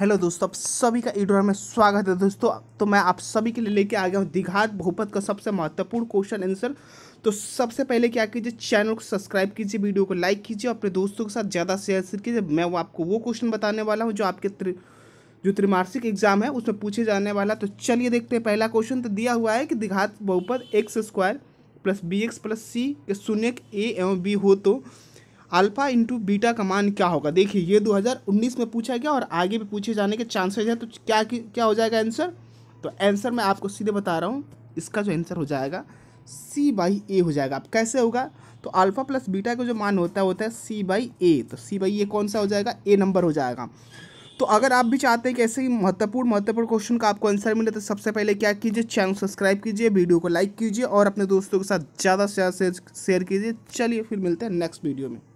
hello दोस्तों आप सभी का ईडोर में स्वागत है दोस्तों तो मैं आप सभी के लिए लेके आ गया हूँ दीघात बहुपत का सबसे महत्वपूर्ण क्वेश्चन आंसर तो सबसे पहले क्या कीजिए चैनल को सब्सक्राइब कीजिए वीडियो को लाइक कीजिए और अपने दोस्तों के साथ ज़्यादा शेयर कीजिए मैं वो आपको वो क्वेश्चन बताने वाला हूँ जो आपके त्रि, जो त्रिमार्षिक एग्जाम है उसमें पूछे जाने वाला तो चलिए देखते हैं पहला क्वेश्चन तो दिया हुआ है कि दीघात बहुपत x square plus b x plus c के शून्य ए एवं बी हो तो अल्फा इंटू बीटा का मान क्या होगा देखिए ये 2019 में पूछा गया और आगे भी पूछे जाने के चांसेज है तो क्या क्या हो जाएगा आंसर तो आंसर मैं आपको सीधे बता रहा हूँ इसका जो आंसर हो जाएगा सी बाई ए हो जाएगा अब कैसे होगा तो अल्फा प्लस बीटा का जो मान होता है होता है सी बाई ए तो सी बाई ए कौन सा हो जाएगा ए नंबर हो जाएगा तो अगर आप भी चाहते हैं कि ऐसे ही महत्वपूर्ण महत्वपूर्ण क्वेश्चन का आपको आंसर मिले तो सबसे पहले क्या कीजिए चैनल सब्सक्राइब कीजिए वीडियो को लाइक कीजिए और अपने दोस्तों के साथ ज़्यादा से ज़्यादा शेयर कीजिए चलिए फिर मिलते हैं नेक्स्ट वीडियो में